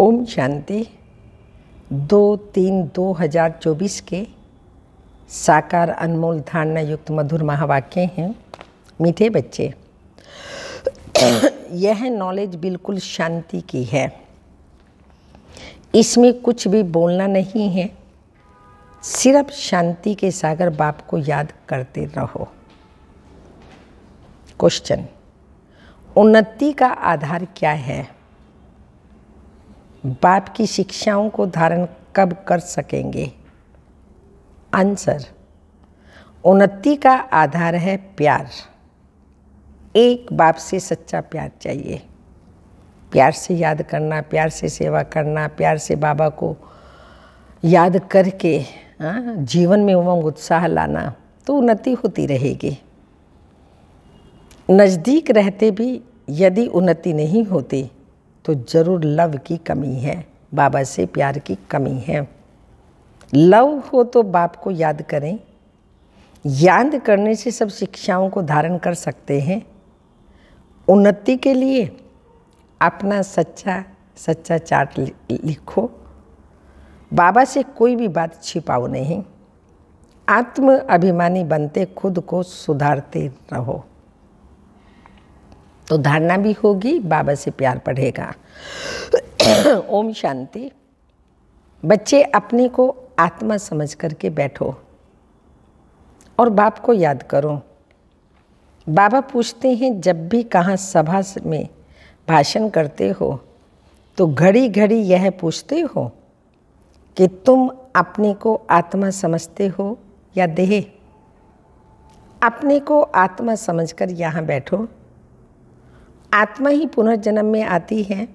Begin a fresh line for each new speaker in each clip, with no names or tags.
ओम शांति दो तीन दो हजार चौबीस के साकार अनमोल धारणा युक्त मधुर महावाक्य हैं मीठे बच्चे यह नॉलेज बिल्कुल शांति की है इसमें कुछ भी बोलना नहीं है सिर्फ शांति के सागर बाप को याद करते रहो क्वेश्चन उन्नति का आधार क्या है बाप की शिक्षाओं को धारण कब कर सकेंगे आंसर उन्नति का आधार है प्यार एक बाप से सच्चा प्यार चाहिए प्यार से याद करना प्यार से सेवा करना प्यार से बाबा को याद करके आ, हाँ, जीवन में उमंग उत्साह लाना तो उन्नति होती रहेगी नज़दीक रहते भी यदि उन्नति नहीं होती तो ज़रूर लव की कमी है बाबा से प्यार की कमी है लव हो तो बाप को याद करें याद करने से सब शिक्षाओं को धारण कर सकते हैं उन्नति के लिए अपना सच्चा सच्चा चार्ट लिखो बाबा से कोई भी बात छिपाओ नहीं आत्म अभिमानी बनते खुद को सुधारते रहो तो धारणा भी होगी बाबा से प्यार पढ़ेगा ओम शांति बच्चे अपने को आत्मा समझ करके बैठो और बाप को याद करो बाबा पूछते हैं जब भी कहाँ सभा में भाषण करते हो तो घड़ी घड़ी यह पूछते हो कि तुम अपने को आत्मा समझते हो या देह अपने को आत्मा समझकर यहाँ बैठो आत्मा ही पुनर्जन्म में आती है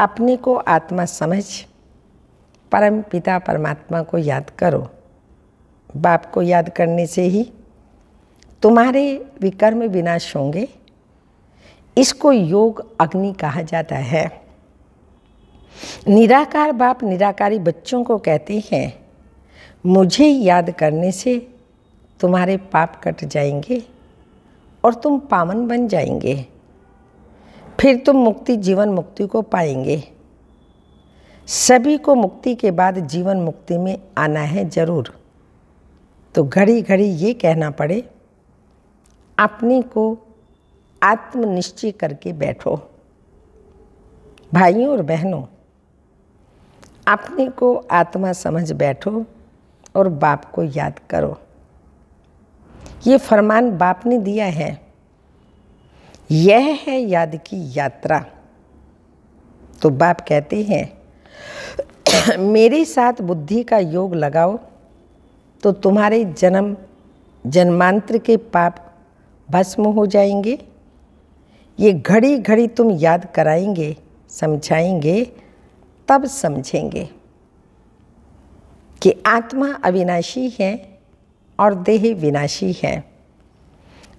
अपने को आत्मा समझ परम पिता परमात्मा को याद करो बाप को याद करने से ही तुम्हारे विकर्म विनाश होंगे इसको योग अग्नि कहा जाता है निराकार बाप निराकारी बच्चों को कहते हैं मुझे याद करने से तुम्हारे पाप कट जाएंगे और तुम पावन बन जाएंगे फिर तुम तो मुक्ति जीवन मुक्ति को पाएंगे सभी को मुक्ति के बाद जीवन मुक्ति में आना है जरूर तो घड़ी घड़ी ये कहना पड़े अपने को आत्मनिश्चय करके बैठो भाइयों और बहनों अपने को आत्मा समझ बैठो और बाप को याद करो ये फरमान बाप ने दिया है यह है याद की यात्रा तो बाप कहते हैं मेरे साथ बुद्धि का योग लगाओ तो तुम्हारे जन्म जन्मांतर के पाप भस्म हो जाएंगे ये घड़ी घड़ी तुम याद कराएंगे समझाएंगे तब समझेंगे कि आत्मा अविनाशी है और देह विनाशी है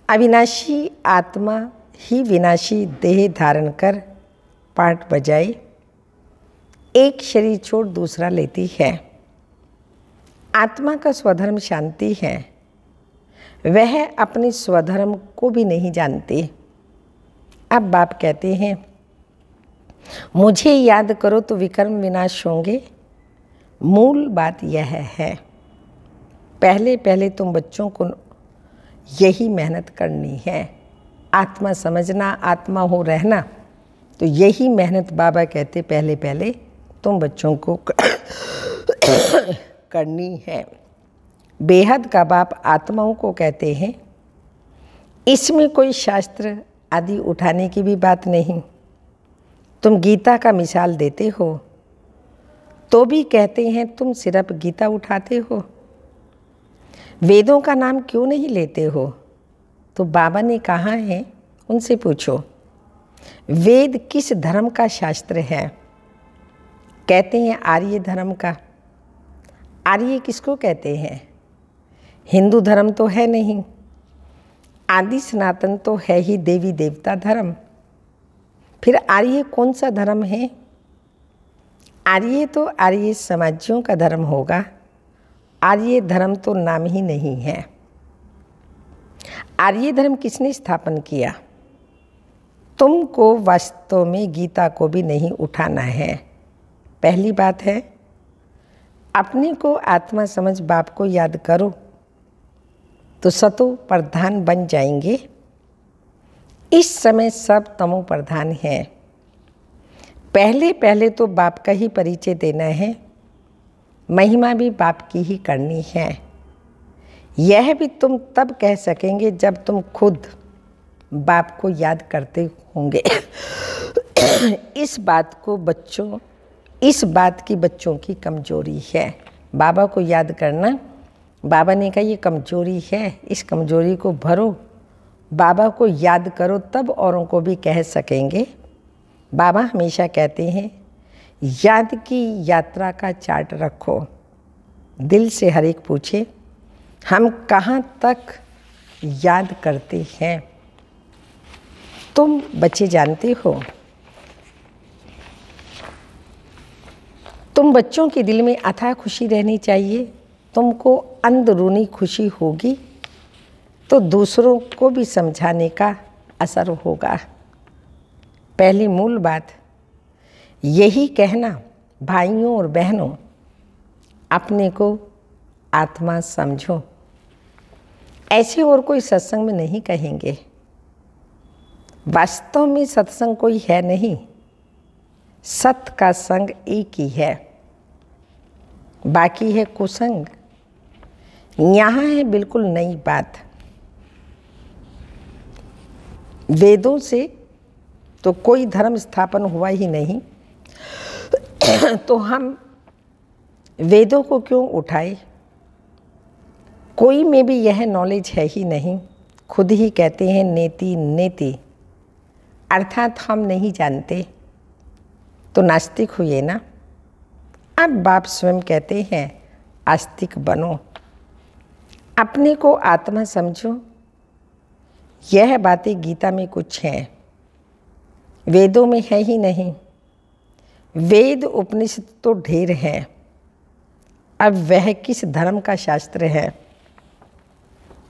अविनाशी आत्मा ही विनाशी देह धारण कर पाठ बजाए एक शरीर छोड़ दूसरा लेती है आत्मा का स्वधर्म शांति है वह अपने स्वधर्म को भी नहीं जानती अब बाप कहते हैं मुझे याद करो तो विक्रम विनाश होंगे मूल बात यह है पहले पहले तुम बच्चों को यही मेहनत करनी है आत्मा समझना आत्मा हो रहना तो यही मेहनत बाबा कहते पहले पहले तुम बच्चों को करनी है बेहद का बाप आत्माओं को कहते हैं इसमें कोई शास्त्र आदि उठाने की भी बात नहीं तुम गीता का मिसाल देते हो तो भी कहते हैं तुम सिर्फ गीता उठाते हो वेदों का नाम क्यों नहीं लेते हो तो बाबा ने कहा है उनसे पूछो वेद किस धर्म का शास्त्र है कहते हैं आर्य धर्म का आर्य किसको कहते हैं हिंदू धर्म तो है नहीं आदि सनातन तो है ही देवी देवता धर्म फिर आर्य कौन सा धर्म है आर्य तो आर्य समाजियों का धर्म होगा आर्य धर्म तो नाम ही नहीं है आर्य धर्म किसने स्थापन किया तुमको वास्तव में गीता को भी नहीं उठाना है पहली बात है अपने को आत्मा समझ बाप को याद करो तो सतो प्रधान बन जाएंगे इस समय सब तमो प्रधान हैं पहले पहले तो बाप का ही परिचय देना है महिमा भी बाप की ही करनी है यह भी तुम तब कह सकेंगे जब तुम खुद बाप को याद करते होंगे इस बात को बच्चों इस बात की बच्चों की कमजोरी है बाबा को याद करना बाबा ने कहा ये कमजोरी है इस कमजोरी को भरो बाबा को याद करो तब औरों को भी कह सकेंगे बाबा हमेशा कहते हैं याद की यात्रा का चार्ट रखो दिल से हर एक पूछे हम कहाँ तक याद करते हैं तुम बच्चे जानते हो तुम बच्चों के दिल में अथाह खुशी रहनी चाहिए तुमको अंदरूनी खुशी होगी तो दूसरों को भी समझाने का असर होगा पहली मूल बात यही कहना भाइयों और बहनों अपने को आत्मा समझो ऐसे और कोई सत्संग में नहीं कहेंगे वास्तव में सत्संग कोई है नहीं सत का संग एक ही है बाकी है कुसंग यहाँ है बिल्कुल नई बात वेदों से तो कोई धर्म स्थापन हुआ ही नहीं तो हम वेदों को क्यों उठाए कोई में भी यह नॉलेज है ही नहीं खुद ही कहते हैं नेति नेति अर्थात हम नहीं जानते तो नास्तिक हुए ना अब बाप स्वयं कहते हैं आस्तिक बनो अपने को आत्मा समझो यह बातें गीता में कुछ हैं वेदों में है ही नहीं वेद उपनिषद तो ढेर हैं अब वह किस धर्म का शास्त्र है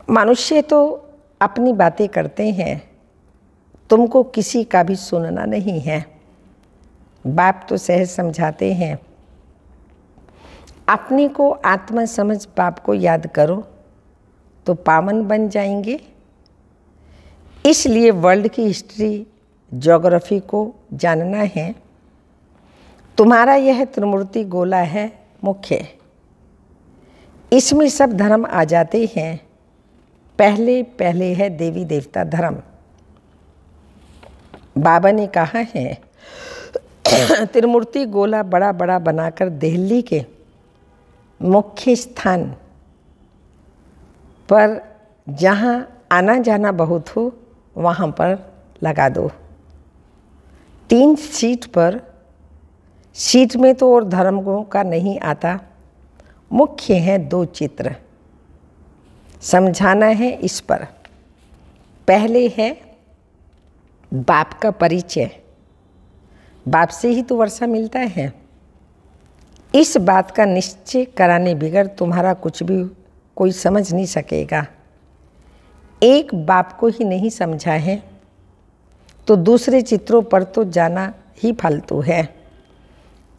मनुष्य तो अपनी बातें करते हैं तुमको किसी का भी सुनना नहीं है बाप तो सहज समझाते हैं अपने को आत्मा समझ बाप को याद करो तो पावन बन जाएंगे इसलिए वर्ल्ड की हिस्ट्री ज्योग्राफी को जानना है तुम्हारा यह त्रिमूर्ति गोला है मुख्य इसमें सब धर्म आ जाते हैं पहले पहले है देवी देवता धर्म बाबा ने कहा है त्रिमूर्ति गोला बड़ा बड़ा बनाकर दिल्ली के मुख्य स्थान पर जहाँ आना जाना बहुत हो वहाँ पर लगा दो तीन सीट पर सीट में तो और धर्म का नहीं आता मुख्य हैं दो चित्र समझाना है इस पर पहले है बाप का परिचय बाप से ही तो वर्षा मिलता है इस बात का निश्चय कराने बिगड़ तुम्हारा कुछ भी कोई समझ नहीं सकेगा एक बाप को ही नहीं समझा है तो दूसरे चित्रों पर तो जाना ही फालतू है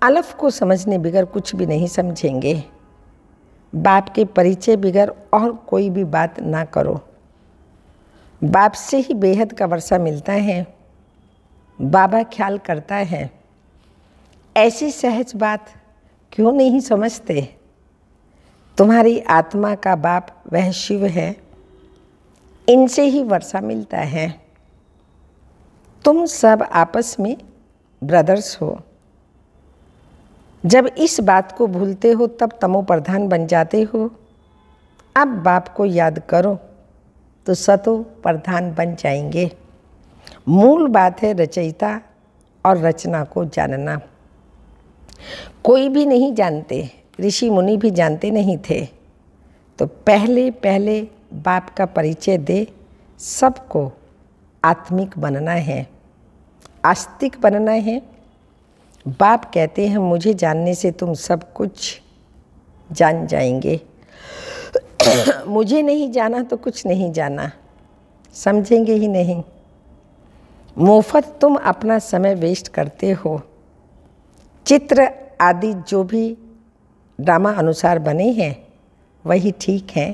अलफ को समझने बिगड़ कुछ भी नहीं समझेंगे बाप के परिचय बिगैर और कोई भी बात ना करो बाप से ही बेहद का वर्षा मिलता है बाबा ख्याल करता है ऐसी सहज बात क्यों नहीं समझते तुम्हारी आत्मा का बाप वह शिव है इनसे ही वर्षा मिलता है तुम सब आपस में ब्रदर्स हो जब इस बात को भूलते हो तब तमो प्रधान बन जाते हो अब बाप को याद करो तो सतो प्रधान बन जाएंगे मूल बात है रचयिता और रचना को जानना कोई भी नहीं जानते ऋषि मुनि भी जानते नहीं थे तो पहले पहले बाप का परिचय दे सबको आत्मिक बनना है आस्तिक बनना है बाप कहते हैं मुझे जानने से तुम सब कुछ जान जाएंगे मुझे नहीं जाना तो कुछ नहीं जाना समझेंगे ही नहीं मुफत तुम अपना समय वेस्ट करते हो चित्र आदि जो भी ड्रामा अनुसार बने हैं वही ठीक हैं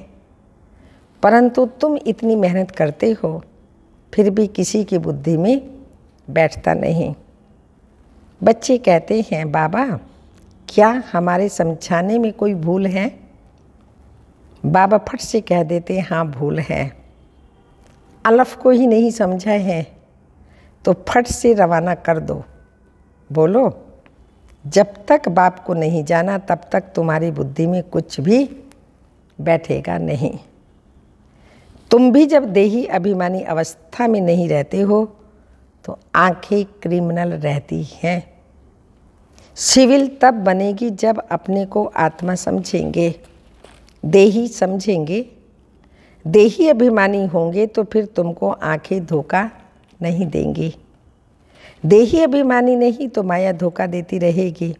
परंतु तुम इतनी मेहनत करते हो फिर भी किसी की बुद्धि में बैठता नहीं बच्चे कहते हैं बाबा क्या हमारे समझाने में कोई भूल है बाबा फट से कह देते हाँ भूल है अलफ को ही नहीं समझा है तो फट से रवाना कर दो बोलो जब तक बाप को नहीं जाना तब तक तुम्हारी बुद्धि में कुछ भी बैठेगा नहीं तुम भी जब देही अभिमानी अवस्था में नहीं रहते हो तो आंखें क्रिमिनल रहती हैं सिविल तब बनेगी जब अपने को आत्मा समझेंगे देही समझेंगे देही अभिमानी होंगे तो फिर तुमको आंखें धोखा नहीं देंगी देही अभिमानी नहीं तो माया धोखा देती रहेगी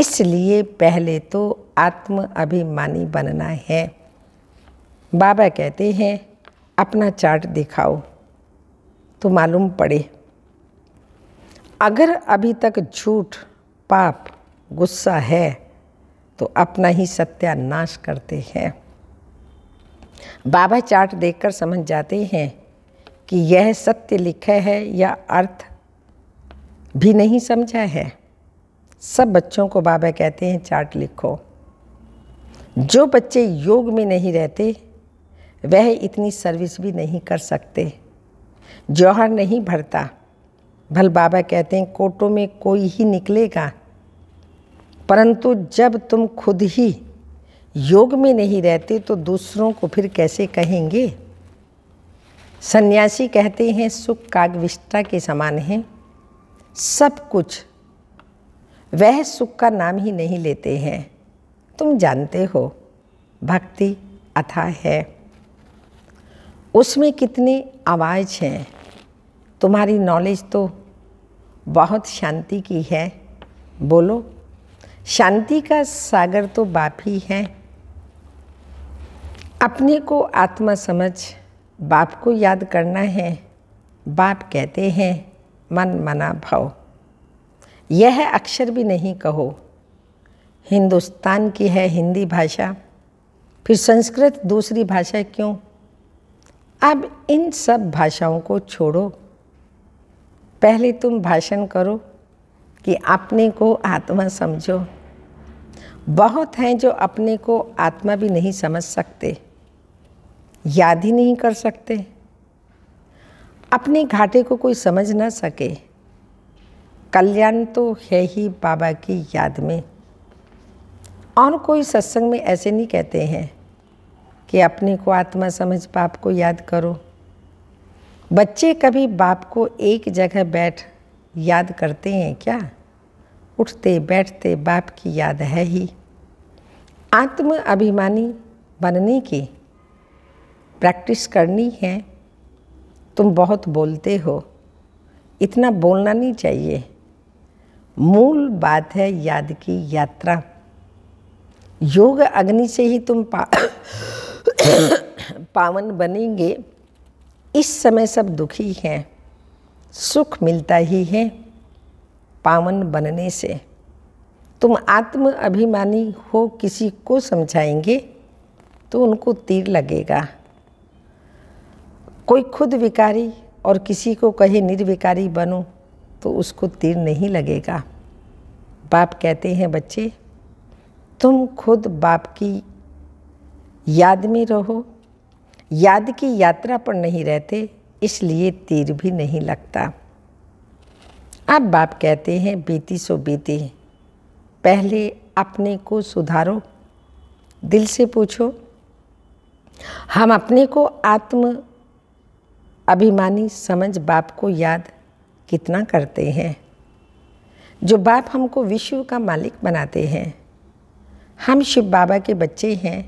इसलिए पहले तो आत्म अभिमानी बनना है बाबा कहते हैं अपना चार्ट दिखाओ तो मालूम पड़े अगर अभी तक झूठ पाप गुस्सा है तो अपना ही सत्यानाश करते हैं बाबा चार्ट देखकर समझ जाते हैं कि यह सत्य लिखा है या अर्थ भी नहीं समझा है सब बच्चों को बाबा कहते हैं चार्ट लिखो जो बच्चे योग में नहीं रहते वह इतनी सर्विस भी नहीं कर सकते जौहर नहीं भरता भल बाबा कहते हैं कोटों में कोई ही निकलेगा परंतु जब तुम खुद ही योग में नहीं रहते तो दूसरों को फिर कैसे कहेंगे सन्यासी कहते हैं सुख कागविष्टा के समान है सब कुछ वह सुख का नाम ही नहीं लेते हैं तुम जानते हो भक्ति अथा है उसमें कितनी आवाज़ हैं तुम्हारी नॉलेज तो बहुत शांति की है बोलो शांति का सागर तो बाप ही है अपने को आत्मा समझ बाप को याद करना है बाप कहते हैं मन मना भाव यह अक्षर भी नहीं कहो हिंदुस्तान की है हिंदी भाषा फिर संस्कृत दूसरी भाषा क्यों अब इन सब भाषाओं को छोड़ो पहले तुम भाषण करो कि अपने को आत्मा समझो बहुत हैं जो अपने को आत्मा भी नहीं समझ सकते याद ही नहीं कर सकते अपने घाटे को कोई समझ ना सके कल्याण तो है ही बाबा की याद में और कोई सत्संग में ऐसे नहीं कहते हैं कि अपने को आत्मा समझ बाप को याद करो बच्चे कभी बाप को एक जगह बैठ याद करते हैं क्या उठते बैठते बाप की याद है ही आत्म अभिमानी बनने की प्रैक्टिस करनी है तुम बहुत बोलते हो इतना बोलना नहीं चाहिए मूल बात है याद की यात्रा योग अग्नि से ही तुम पा पावन बनेंगे इस समय सब दुखी हैं सुख मिलता ही है पावन बनने से तुम आत्म अभिमानी हो किसी को समझाएंगे तो उनको तीर लगेगा कोई खुद विकारी और किसी को कहे निर्विकारी बनो तो उसको तीर नहीं लगेगा बाप कहते हैं बच्चे तुम खुद बाप की याद में रहो याद की यात्रा पर नहीं रहते इसलिए तीर भी नहीं लगता अब बाप कहते हैं बीती सो बीती पहले अपने को सुधारो दिल से पूछो हम अपने को आत्म अभिमानी समझ बाप को याद कितना करते हैं जो बाप हमको विश्व का मालिक बनाते हैं हम शिव बाबा के बच्चे हैं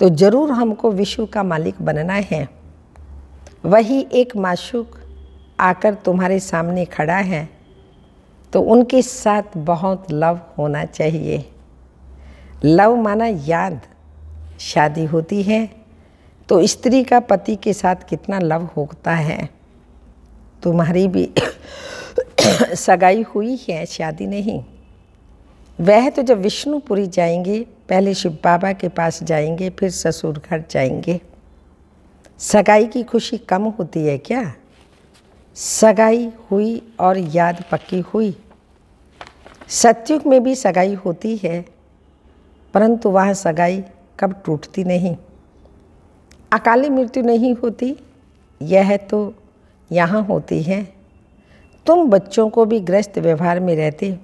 तो ज़रूर हमको विश्व का मालिक बनना है वही एक माशूक आकर तुम्हारे सामने खड़ा है तो उनके साथ बहुत लव होना चाहिए लव माना याद शादी होती है तो स्त्री का पति के साथ कितना लव होता है तुम्हारी भी सगाई हुई है शादी नहीं वह तो जब विष्णुपुरी जाएंगे पहले शिव बाबा के पास जाएंगे फिर ससुरघर जाएंगे सगाई की खुशी कम होती है क्या सगाई हुई और याद पक्की हुई सत्युग में भी सगाई होती है परंतु वह सगाई कब टूटती नहीं अकाली मृत्यु नहीं होती यह तो यहाँ होती है तुम बच्चों को भी ग्रस्त व्यवहार में रहते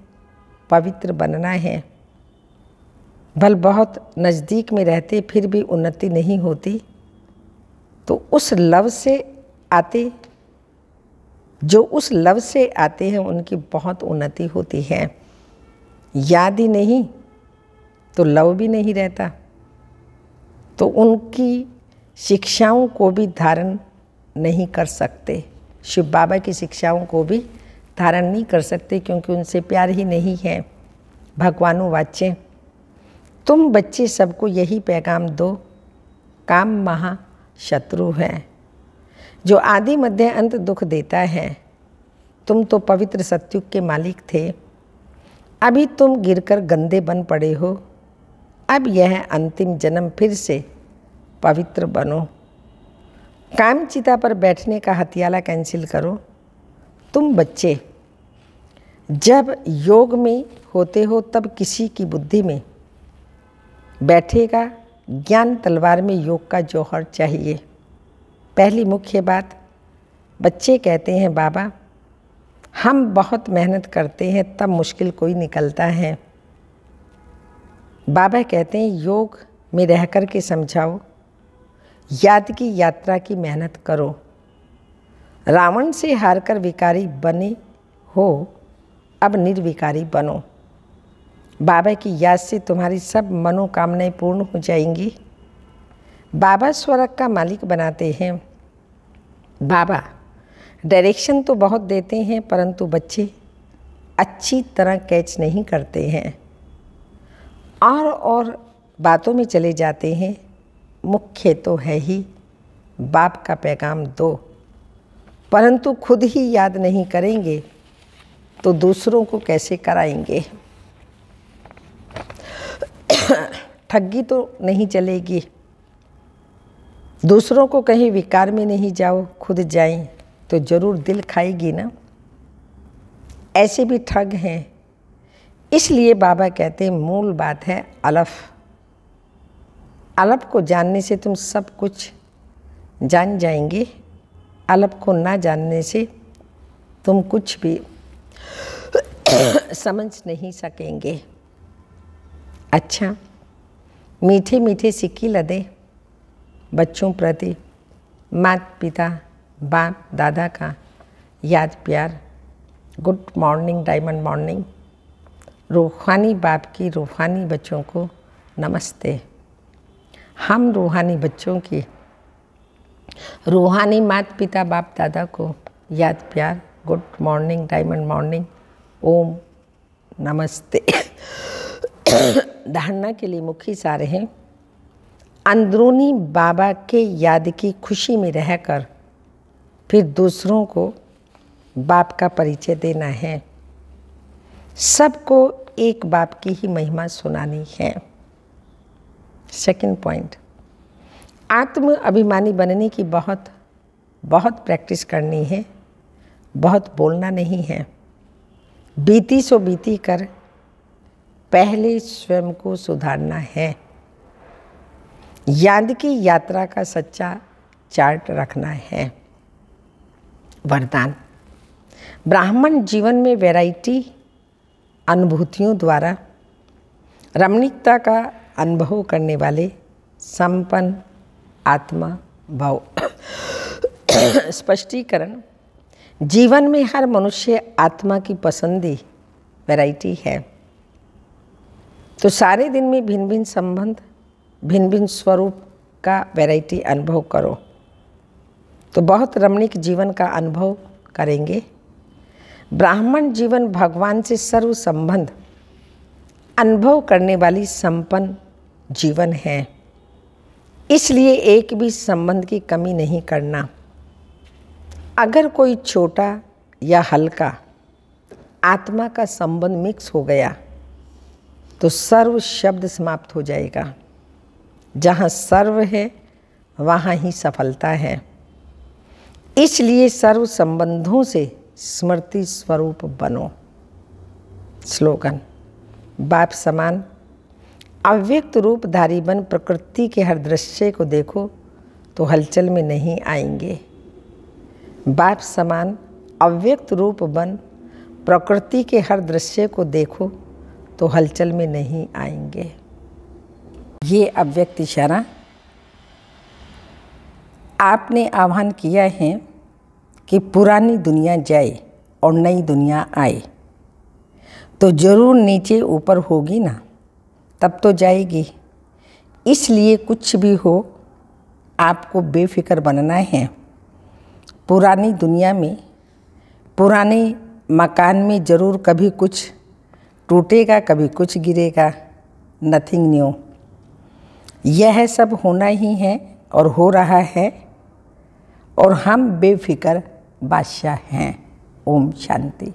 पवित्र बनना है भल बहुत नज़दीक में रहते फिर भी उन्नति नहीं होती तो उस लव से आते जो उस लव से आते हैं उनकी बहुत उन्नति होती है याद ही नहीं तो लव भी नहीं रहता तो उनकी शिक्षाओं को भी धारण नहीं कर सकते शिव बाबा की शिक्षाओं को भी धारण नहीं कर सकते क्योंकि उनसे प्यार ही नहीं है भगवानो वाच्य तुम बच्चे सबको यही पैगाम दो काम महा शत्रु है जो आदि मध्य अंत दुख देता है तुम तो पवित्र सत्युग के मालिक थे अभी तुम गिरकर गंदे बन पड़े हो अब यह अंतिम जन्म फिर से पवित्र बनो कामचिता पर बैठने का हथियाला कैंसिल करो तुम बच्चे जब योग में होते हो तब किसी की बुद्धि में बैठेगा ज्ञान तलवार में योग का जौहर चाहिए पहली मुख्य बात बच्चे कहते हैं बाबा हम बहुत मेहनत करते हैं तब मुश्किल कोई निकलता है बाबा कहते हैं योग में रह कर के समझाओ याद की यात्रा की मेहनत करो रावण से हारकर विकारी बने हो अब निर्विकारी बनो बाबा की याद से तुम्हारी सब मनोकामनाएं पूर्ण हो जाएंगी बाबा स्वर्ग का मालिक बनाते हैं बाबा डायरेक्शन तो बहुत देते हैं परंतु बच्चे अच्छी तरह कैच नहीं करते हैं और और बातों में चले जाते हैं मुख्य तो है ही बाप का पैगाम दो परंतु खुद ही याद नहीं करेंगे तो दूसरों को कैसे कराएंगे ठगी तो नहीं चलेगी दूसरों को कहीं विकार में नहीं जाओ खुद जाएं तो ज़रूर दिल खाएगी ना ऐसे भी ठग हैं इसलिए बाबा कहते हैं मूल बात है अलफ अलफ को जानने से तुम सब कुछ जान जाएंगे अलफ को ना जानने से तुम कुछ भी समझ नहीं सकेंगे अच्छा मीठे मीठे सिक्की लदे बच्चों प्रति मात पिता बाप दादा का याद प्यार गुड मॉर्निंग डायमंड मॉर्निंग रूहानी बाप की रूहानी बच्चों को नमस्ते हम रूहानी बच्चों की रूहानी मात पिता बाप दादा को याद प्यार गुड मॉर्निंग डायमंड मॉर्निंग ओम नमस्ते धारणा के लिए मुख्य सारे हैं अंदरूनी बाबा के याद की खुशी में रहकर फिर दूसरों को बाप का परिचय देना है सबको एक बाप की ही महिमा सुनानी है सेकंड पॉइंट आत्म अभिमानी बनने की बहुत बहुत प्रैक्टिस करनी है बहुत बोलना नहीं है बीती सो बीती कर पहले स्वयं को सुधारना है याद की यात्रा का सच्चा चार्ट रखना है वरदान ब्राह्मण जीवन में वैरायटी अनुभूतियों द्वारा रमणीकता का अनुभव करने वाले संपन्न आत्मा भाव स्पष्टीकरण जीवन में हर मनुष्य आत्मा की पसंदी वैरायटी है तो सारे दिन में भिन्न भिन्न संबंध भिन्न भिन्न स्वरूप का वैरायटी अनुभव करो तो बहुत रमणीक जीवन का अनुभव करेंगे ब्राह्मण जीवन भगवान से सर्व संबंध अनुभव करने वाली संपन्न जीवन है इसलिए एक भी संबंध की कमी नहीं करना अगर कोई छोटा या हल्का आत्मा का संबंध मिक्स हो गया तो सर्व शब्द समाप्त हो जाएगा जहाँ सर्व है वहाँ ही सफलता है इसलिए सर्व संबंधों से स्मृति स्वरूप बनो स्लोगन बाप समान अव्यक्त रूपधारी बन प्रकृति के हर दृश्य को देखो तो हलचल में नहीं आएंगे बाप समान अव्यक्त रूप बन प्रकृति के हर दृश्य को देखो तो हलचल में नहीं आएंगे ये अव्यक्त इशारा आपने आह्वान किया है कि पुरानी दुनिया जाए और नई दुनिया आए तो ज़रूर नीचे ऊपर होगी ना तब तो जाएगी इसलिए कुछ भी हो आपको बेफिक्र बनना है पुरानी दुनिया में पुराने मकान में ज़रूर कभी कुछ टूटेगा कभी कुछ गिरेगा नथिंग न्यू यह सब होना ही है और हो रहा है और हम बेफिक्र बादशाह हैं ओम शांति